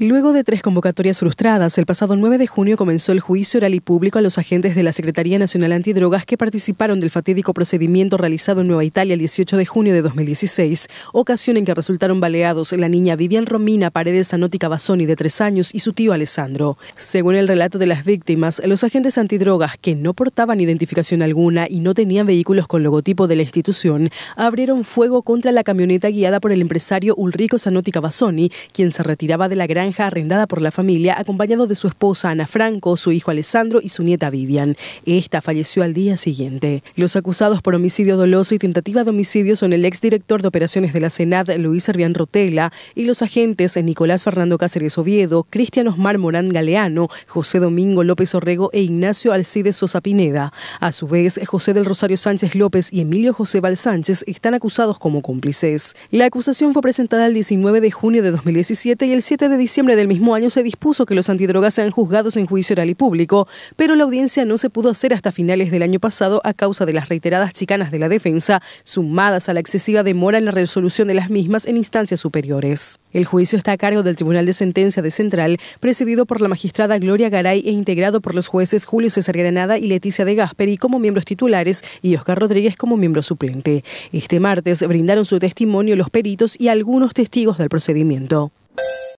Luego de tres convocatorias frustradas, el pasado 9 de junio comenzó el juicio oral y público a los agentes de la Secretaría Nacional Antidrogas que participaron del fatídico procedimiento realizado en Nueva Italia el 18 de junio de 2016, ocasión en que resultaron baleados la niña Vivian Romina Paredes Zanotti Basoni, de tres años, y su tío Alessandro. Según el relato de las víctimas, los agentes antidrogas, que no portaban identificación alguna y no tenían vehículos con logotipo de la institución, abrieron fuego contra la camioneta guiada por el empresario Ulrico Zanotti Basoni, quien se retiraba de la gran granja arrendada por la familia, acompañado de su esposa Ana Franco, su hijo Alessandro y su nieta Vivian. Esta falleció al día siguiente. Los acusados por homicidio doloso y tentativa de homicidio son el exdirector de operaciones de la Senad, Luis Servián Rotela, y los agentes Nicolás Fernando Cáceres Oviedo, Cristian Osmar Morán Galeano, José Domingo López Orrego e Ignacio Alcides Sosa Pineda. A su vez, José del Rosario Sánchez López y Emilio José Val Sánchez están acusados como cómplices. La acusación fue presentada el 19 de junio de 2017 y el 7 de diciembre diciembre del mismo año se dispuso que los antidrogas sean juzgados en juicio oral y público, pero la audiencia no se pudo hacer hasta finales del año pasado a causa de las reiteradas chicanas de la defensa, sumadas a la excesiva demora en la resolución de las mismas en instancias superiores. El juicio está a cargo del Tribunal de Sentencia de Central, presidido por la magistrada Gloria Garay e integrado por los jueces Julio César Granada y Leticia de Gasperi como miembros titulares y Oscar Rodríguez como miembro suplente. Este martes brindaron su testimonio los peritos y algunos testigos del procedimiento.